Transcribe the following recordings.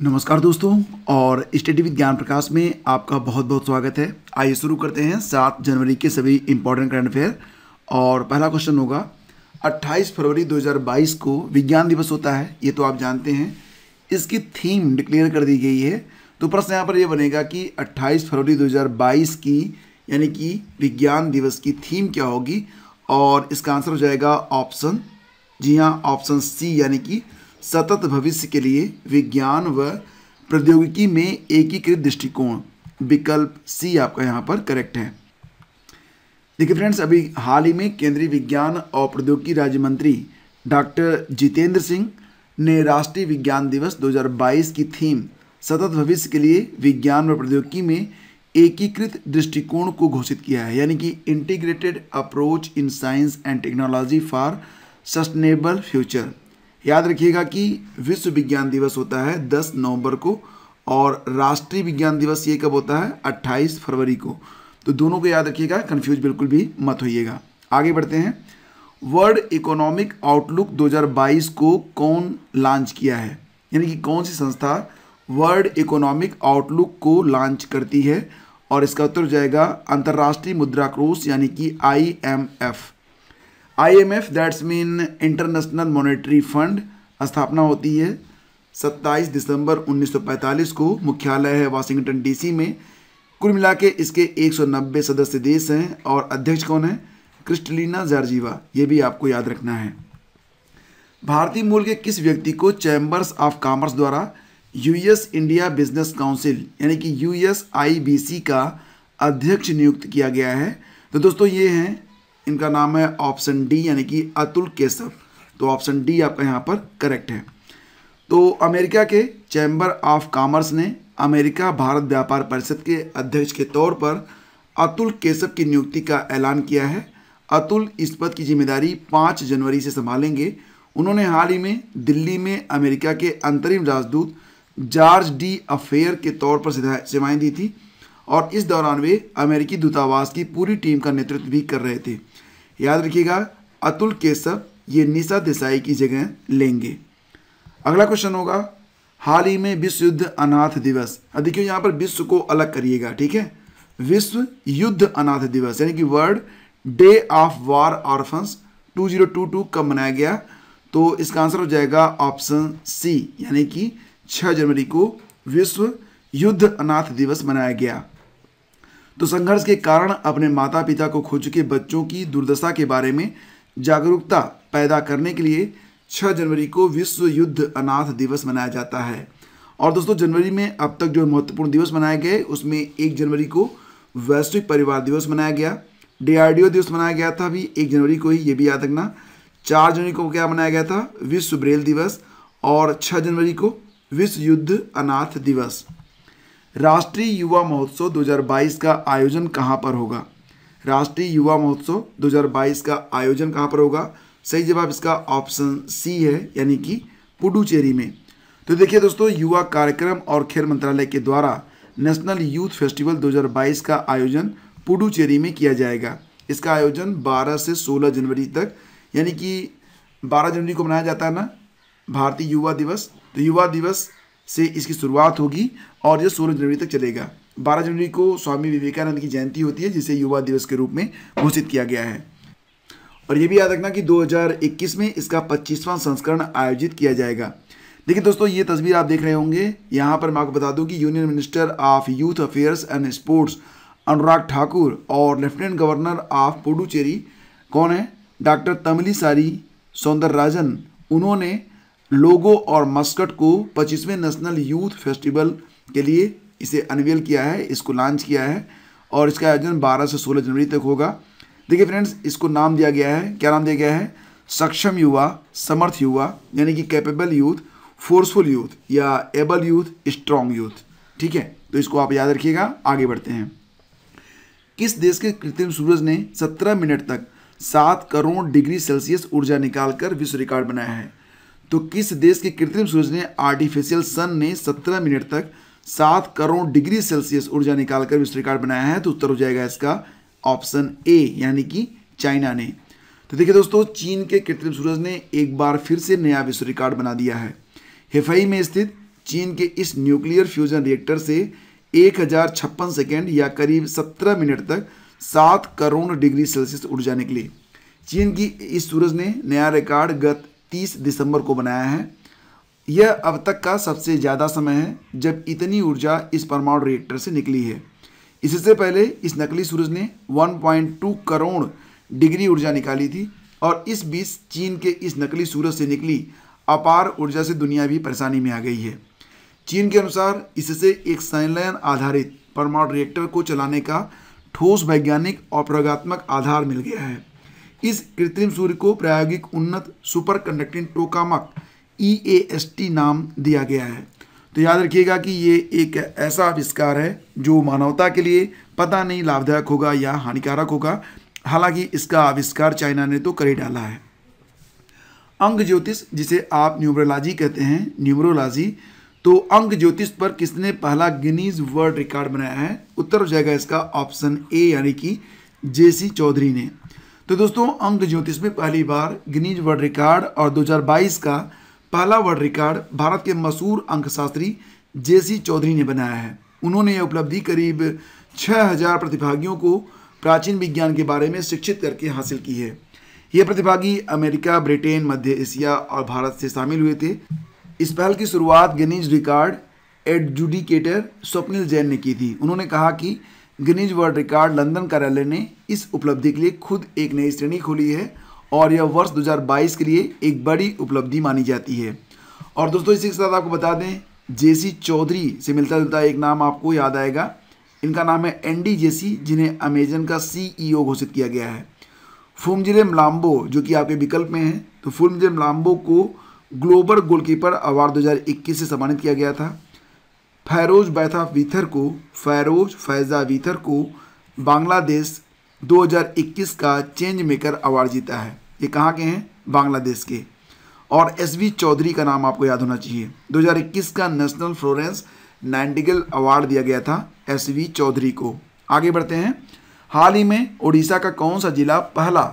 नमस्कार दोस्तों और स्टडी विद ज्ञान प्रकाश में आपका बहुत बहुत स्वागत है आइए शुरू करते हैं सात जनवरी के सभी इम्पोर्टेंट करंट अफेयर और पहला क्वेश्चन होगा 28 फरवरी 2022 को विज्ञान दिवस होता है ये तो आप जानते हैं इसकी थीम डिक्लेयर कर दी गई है तो प्रश्न यहाँ पर यह बनेगा कि 28 फरवरी 2022 की यानी कि विज्ञान दिवस की थीम क्या होगी और इसका आंसर हो जाएगा ऑप्शन जी हाँ ऑप्शन सी यानी कि सतत भविष्य के लिए विज्ञान व प्रौद्योगिकी में एकीकृत दृष्टिकोण विकल्प सी आपका यहाँ पर करेक्ट है देखिए फ्रेंड्स अभी हाल ही में केंद्रीय विज्ञान और प्रौद्योगिकी राज्य मंत्री डॉक्टर जितेंद्र सिंह ने राष्ट्रीय विज्ञान दिवस 2022 की थीम सतत भविष्य के लिए विज्ञान व प्रौद्योगिकी में एकीकृत दृष्टिकोण को घोषित किया है यानी कि integrated approach in science and technology for sustainable future याद रखिएगा कि विश्व विज्ञान दिवस होता है 10 नवंबर को और राष्ट्रीय विज्ञान दिवस ये कब होता है 28 फरवरी को तो दोनों को याद रखिएगा कन्फ्यूज बिल्कुल भी मत होइएगा आगे बढ़ते हैं वर्ल्ड इकोनॉमिक आउटलुक 2022 को कौन लॉन्च किया है यानी कि कौन सी संस्था वर्ल्ड इकोनॉमिक आउटलुक को लॉन्च करती है और इसका उत्तर हो जाएगा अंतर्राष्ट्रीय मुद्रा क्रोश यानी कि I IMF that's mean international monetary fund स्थापना होती है 27 दिसंबर 1945 को मुख्यालय है वाशिंगटन डीसी में कुल मिला के इसके 190 सदस्य देश हैं और अध्यक्ष कौन है क्रिस्टलिना जार्जीवा ये भी आपको याद रखना है भारतीय मूल के किस व्यक्ति को चैम्बर्स ऑफ कॉमर्स द्वारा यूएस इंडिया बिजनेस काउंसिल यानी कि यूएस आईबीसी का अध्यक्ष नियुक्त किया गया है तो दोस्तों ये हैं इनका नाम है ऑप्शन डी यानी कि अतुल केसव तो ऑप्शन डी आपका यहाँ पर करेक्ट है तो अमेरिका के चैम्बर ऑफ कॉमर्स ने अमेरिका भारत व्यापार परिषद के अध्यक्ष के तौर पर अतुल केशव की नियुक्ति का ऐलान किया है अतुल इस पद की जिम्मेदारी पाँच जनवरी से संभालेंगे उन्होंने हाल ही में दिल्ली में अमेरिका के अंतरिम राजदूत जॉर्ज डी अफेयर के तौर पर सेवाएं दी थी और इस दौरान वे अमेरिकी दूतावास की पूरी टीम का नेतृत्व भी कर रहे थे याद रखिएगा अतुल केशव ये निशा देसाई की जगह लेंगे अगला क्वेश्चन होगा हाल ही में विश्व युद्ध अनाथ दिवस देखिए यहाँ पर विश्व को अलग करिएगा ठीक है विश्व युद्ध अनाथ दिवस यानी कि world day of war orphans 2022 कब मनाया गया तो इसका आंसर हो जाएगा ऑप्शन सी यानी कि 6 जनवरी को विश्व युद्ध अनाथ दिवस मनाया गया तो संघर्ष के कारण अपने माता पिता को खो चुके बच्चों की दुर्दशा के बारे में जागरूकता पैदा करने के लिए 6 जनवरी को विश्व युद्ध अनाथ दिवस मनाया जाता है और दोस्तों जनवरी में अब तक जो महत्वपूर्ण दिवस मनाए गए उसमें एक जनवरी को वैश्विक परिवार दिवस मनाया गया डीआरडीओ दिवस मनाया गया था अभी एक जनवरी को ही ये भी याद रखना चार जनवरी को क्या मनाया गया था विश्व ब्रेल दिवस और छः जनवरी को विश्व युद्ध अनाथ दिवस राष्ट्रीय युवा महोत्सव 2022 का आयोजन कहाँ पर होगा राष्ट्रीय युवा महोत्सव 2022 का आयोजन कहाँ पर होगा सही जवाब इसका ऑप्शन सी है यानी कि पुडुचेरी में तो देखिए दोस्तों युवा कार्यक्रम और खेल मंत्रालय के द्वारा नेशनल यूथ फेस्टिवल 2022 का आयोजन पुडुचेरी में किया जाएगा इसका आयोजन 12 से 16 जनवरी तक यानी कि 12 जनवरी को मनाया जाता है ना भारतीय युवा दिवस तो युवा दिवस से इसकी शुरुआत होगी और ये सोलह जनवरी तक चलेगा बारह जनवरी को स्वामी विवेकानंद की जयंती होती है जिसे युवा दिवस के रूप में घोषित किया गया है और ये भी याद रखना कि 2021 में इसका पच्चीसवां संस्करण आयोजित किया जाएगा देखिए दोस्तों ये तस्वीर आप देख रहे होंगे यहाँ पर मैं आपको बता दूँ कि union minister of youth affairs and sports Anurag Thakur और लेफ्टिनेंट गवर्नर ऑफ पुडुचेरी कौन है डॉक्टर तमिली सारी सौंदरराजन उन्होंने लोगो और मस्कट को 25वें नेशनल यूथ फेस्टिवल के लिए इसे अनवेल किया है इसको लॉन्च किया है और इसका आयोजन 12 से 16 जनवरी तक होगा देखिए फ्रेंड्स इसको नाम दिया गया है क्या नाम दिया गया है सक्षम युवा समर्थ युवा यानी कि कैपेबल यूथ फोर्सफुल यूथ या एबल यूथ स्ट्रॉन्ग यूथ ठीक है तो इसको आप याद रखिएगा आगे बढ़ते हैं किस देश के कृत्रिम सूरज ने 17 मिनट तक सात करोड़ डिग्री सेल्सियस ऊर्जा निकालकर विश्व रिकॉर्ड बनाया है तो किस देश के कृत्रिम सूरज ने आर्टिफिशियल सन ने 17 मिनट तक 7 करोड़ डिग्री सेल्सियस ऊर्जा निकालकर विश्व रिकॉर्ड बनाया है तो उत्तर हो जाएगा इसका ऑप्शन ए यानी कि चाइना ने तो देखिए दोस्तों चीन के कृत्रिम सूरज ने एक बार फिर से नया विश्व रिकॉर्ड बना दिया है हेफई में स्थित चीन के इस न्यूक्लियर फ्यूजन रिएक्टर से एक सेकेंड या करीब 17 मिनट तक 7 करोड़ डिग्री सेल्सियस ऊर्जा निकली चीन की इस सूरज ने नया रिकॉर्ड गत 30 दिसंबर को बनाया है यह अब तक का सबसे ज़्यादा समय है जब इतनी ऊर्जा इस परमाणु रिएक्टर से निकली है इससे पहले इस नकली सूरज ने 1.2 करोड़ डिग्री ऊर्जा निकाली थी और इस बीच चीन के इस नकली सूरज से निकली अपार ऊर्जा से दुनिया भी परेशानी में आ गई है चीन के अनुसार इससे एक संलयन आधारित परमाणु रिएक्टर को चलाने का ठोस वैज्ञानिक और प्रयोगात्मक आधार मिल गया है इस कृत्रिम सूर्य को प्रायोगिक उन्नत super conducting tokamak E A S T नाम दिया गया है तो याद रखिएगा कि ये एक ऐसा आविष्कार है जो मानवता के लिए पता नहीं लाभदायक होगा या हानिकारक होगा हालांकि इसका आविष्कार चाइना ने तो कर ही डाला है अंग ज्योतिष जिसे आप न्यूमरोलॉजी कहते हैं न्यूमरोलॉजी तो अंग ज्योतिष पर किसने पहला गिनीज वर्ल्ड रिकॉर्ड बनाया है उत्तर हो जाएगा इसका ऑप्शन ए यानी कि जेसी चौधरी ने तो दोस्तों अंक ज्योतिष में पहली बार गिनीज वर्ल्ड रिकॉर्ड और 2022 का पहला वर्ल्ड रिकॉर्ड भारत के मशहूर अंकशास्त्री जेसी चौधरी ने बनाया है उन्होंने यह उपलब्धि करीब 6000 प्रतिभागियों को प्राचीन विज्ञान के बारे में शिक्षित करके हासिल की है ये प्रतिभागी अमेरिका ब्रिटेन मध्य एशिया और भारत से शामिल हुए थे इस पहल की शुरुआत Guinness record adjudicator Swapnil Jain ने की थी उन्होंने कहा कि गिनीज वर्ल्ड रिकॉर्ड लंदन कार्यालय ने इस उपलब्धि के लिए खुद एक नई श्रेणी खोली है और यह वर्ष 2022 के लिए एक बड़ी उपलब्धि मानी जाती है और दोस्तों इसी के साथ आपको बता दें जेसी चौधरी से मिलता जुलता एक नाम आपको याद आएगा इनका नाम है एन डी जेसी जिन्हें अमेजन का सीईओ e घोषित किया गया है फुमजिले मलाम्बो जो कि आपके विकल्प में है तो फुमजिले मलाम्बो को ग्लोबल गोलकीपर अवार्ड 2021 से सम्मानित किया गया था फैरोज बैथा वीथर को फैरोज फैज़ा वीथर को बांग्लादेश 2021 का चेंज मेकर अवार्ड जीता है ये कहाँ के हैं बांग्लादेश के और एस वी चौधरी का नाम आपको याद होना चाहिए 2021 का नेशनल फ्लोरेंस नाइंडिगल अवार्ड दिया गया था एस वी चौधरी को आगे बढ़ते हैं हाल ही में उड़ीसा का कौन सा जिला पहला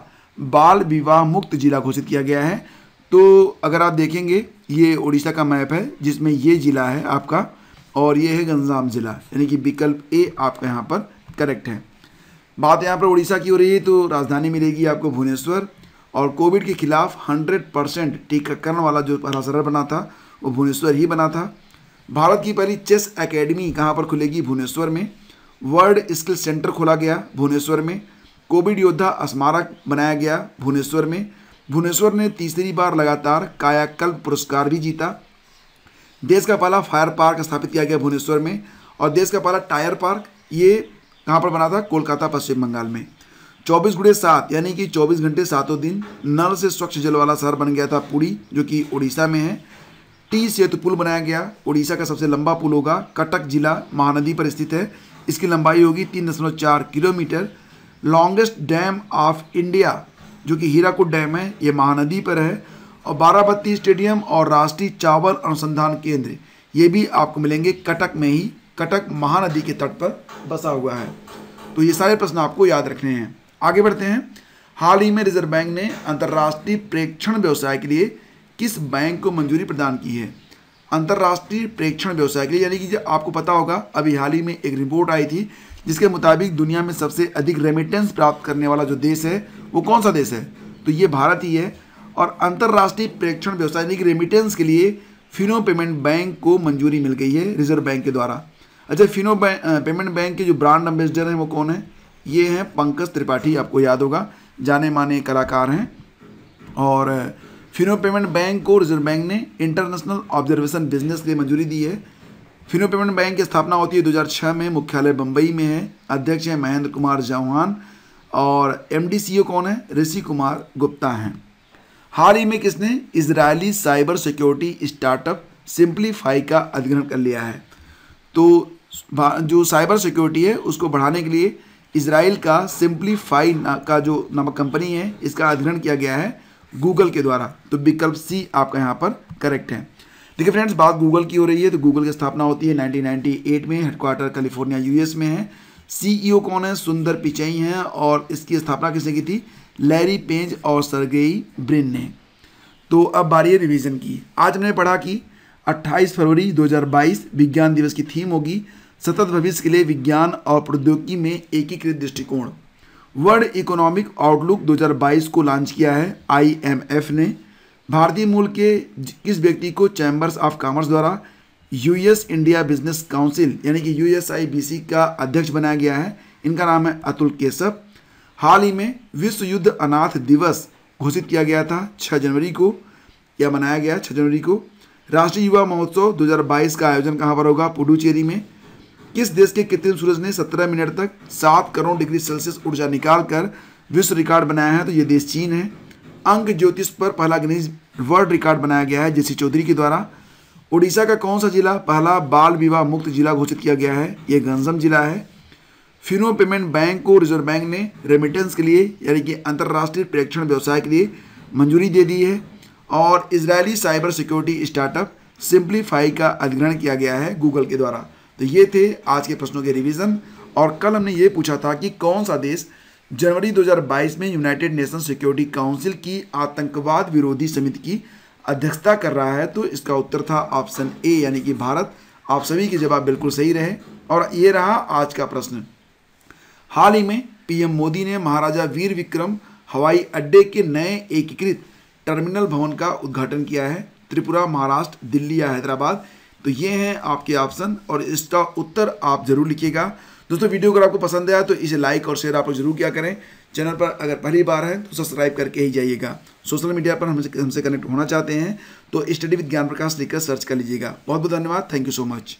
बाल विवाह मुक्त जिला घोषित किया गया है तो अगर आप देखेंगे ये उड़ीसा का मैप है जिसमें ये जिला है आपका और ये है गंजाम ज़िला यानी कि विकल्प ए आपका यहाँ पर करेक्ट है बात यहाँ पर उड़ीसा की हो रही है तो राजधानी मिलेगी आपको भुवनेश्वर और कोविड के खिलाफ 100 परसेंट टीकाकरण वाला जो पहला सरल बना था वो भुवनेश्वर ही बना था भारत की पहली चेस एकेडमी कहाँ पर खुलेगी भुवनेश्वर में वर्ल्ड स्किल सेंटर खोला गया भुवनेश्वर में कोविड योद्धा स्मारक बनाया गया भुवनेश्वर में भुवनेश्वर ने तीसरी बार लगातार कायाकल्प पुरस्कार भी जीता देश का पहला फायर पार्क स्थापित किया गया भुवनेश्वर में और देश का पहला टायर पार्क ये कहाँ पर बना था कोलकाता पश्चिम बंगाल में चौबीस गुड़े सात यानी कि चौबीस घंटे सातों दिन नल से स्वच्छ जल वाला शहर बन गया था पुरी जो कि उड़ीसा में है टी सेतु पुल बनाया गया उड़ीसा का सबसे लंबा पुल होगा कटक जिला महानदी पर स्थित है इसकी लंबाई होगी तीन दशमलव चार kilometre longest dam of India जो कि हीराकुट डैम है ये महानदी पर है और बाराबत्ती स्टेडियम और राष्ट्रीय चावल अनुसंधान केंद्र ये भी आपको मिलेंगे कटक में ही कटक महानदी के तट पर बसा हुआ है तो ये सारे प्रश्न आपको याद रखने हैं आगे बढ़ते हैं हाल ही में रिजर्व बैंक ने अंतर्राष्ट्रीय प्रेक्षण व्यवसाय के लिए किस बैंक को मंजूरी प्रदान की है अंतर्राष्ट्रीय प्रेक्षण व्यवसाय के लिए यानी कि आपको पता होगा अभी हाल ही में एक रिपोर्ट आई थी जिसके मुताबिक दुनिया में सबसे अधिक रेमिटेंस प्राप्त करने वाला जो देश है वो कौन सा देश है तो ये भारत ही है और अंतर्राष्ट्रीय प्रेक्षण व्यवसाय यानी कि रेमिटेंस के लिए फिनो पेमेंट बैंक को मंजूरी मिल गई है रिजर्व बैंक के द्वारा अच्छा फिनो पेमेंट बैंक के जो ब्रांड एम्बेसडर हैं वो कौन है ये हैं पंकज त्रिपाठी आपको याद होगा जाने माने कलाकार हैं और फिनो पेमेंट बैंक को रिजर्व बैंक ने इंटरनेशनल ऑब्जर्वेशन बिजनेस के लिए मंजूरी दी है फिनो पेमेंट बैंक की स्थापना होती है 2006 में मुख्यालय बम्बई में है अध्यक्ष हैं महेंद्र कुमार चौहान और एम e कौन है ऋषि कुमार गुप्ता हैं हाल ही में किसने Israeli cyber security startup Simplify का अधिग्रहण कर लिया है तो जो साइबर सिक्योरिटी है उसको बढ़ाने के लिए इसराइल का सिंप्लीफाई का जो नामक कंपनी है इसका अधिग्रहण किया गया है गूगल के द्वारा तो विकल्प सी आपका यहाँ पर करेक्ट है देखिए फ्रेंड्स बात गूगल की हो रही है तो गूगल की स्थापना होती है 1998 में हेडक्वार्टर कैलिफोर्निया यूएस में है सीईओ कौन है सुंदर पिचई हैं और इसकी स्थापना किसने की थी लैरी पेंज और सरगेई ब्रिन ने तो अब बारी है रिवीजन की आज हमने पढ़ा कि 28 फरवरी 2022 विज्ञान दिवस की थीम होगी सतत भविष्य के लिए विज्ञान और प्रौद्योगिकी में एकीकृत दृष्टिकोण वर्ल्ड इकोनॉमिक आउटलुक 2022 को लॉन्च किया है आईएमएफ ने भारतीय मूल के किस व्यक्ति को चैम्बर्स ऑफ कॉमर्स द्वारा यूएस इंडिया बिजनेस काउंसिल यानी कि यूएसआईबीसी का अध्यक्ष बनाया गया है इनका नाम है अतुल केशव हाल ही में विश्व युद्ध अनाथ दिवस घोषित किया गया था 6 जनवरी को यह मनाया गया 6 जनवरी को राष्ट्रीय युवा महोत्सव 2022 का आयोजन कहाँ पर होगा पुडुचेरी में किस देश के कृत्रिम सूरज ने 17 मिनट तक 7 करोड़ डिग्री सेल्सियस ऊर्जा निकाल कर विश्व रिकॉर्ड बनाया है तो ये देश चीन है अंक ज्योतिष पर पहला गणेश वर्ल्ड रिकॉर्ड बनाया गया है जेसी चौधरी के द्वारा उड़ीसा का कौन सा जिला पहला बाल विवाह मुक्त जिला घोषित किया गया है ये गंजम जिला है फिनो पेमेंट बैंक को रिजर्व बैंक ने रेमिटेंस के लिए यानी कि अंतर्राष्ट्रीय प्रेक्षण व्यवसाय के लिए मंजूरी दे दी है और Israeli cyber security startup Simplify का अधिग्रहण किया गया है गूगल के द्वारा तो ये थे आज के प्रश्नों के रिवीजन और कल हमने ये पूछा था कि कौन सा देश जनवरी 2022 में यूनाइटेड नेशन सिक्योरिटी काउंसिल की आतंकवाद विरोधी समिति की अध्यक्षता कर रहा है तो इसका उत्तर था ऑप्शन ए यानी कि भारत आप सभी के जवाब बिल्कुल सही रहे और ये रहा आज का प्रश्न हाल ही में पीएम मोदी ने महाराजा वीर विक्रम हवाई अड्डे के नए एकीकृत टर्मिनल भवन का उद्घाटन किया है त्रिपुरा महाराष्ट्र दिल्ली या हैदराबाद तो ये हैं आपके ऑप्शन और इसका उत्तर आप जरूर लिखिएगा दोस्तों वीडियो अगर आपको पसंद आया तो इसे लाइक और शेयर आप लोग जरूर किया करें चैनल पर अगर पहली बार है तो सब्सक्राइब करके ही जाइएगा सोशल मीडिया पर हमसे हमसे कनेक्ट होना चाहते हैं तो स्टडी विद ज्ञान प्रकाश लिखकर सर्च कर लीजिएगा बहुत बहुत धन्यवाद थैंक यू सो मच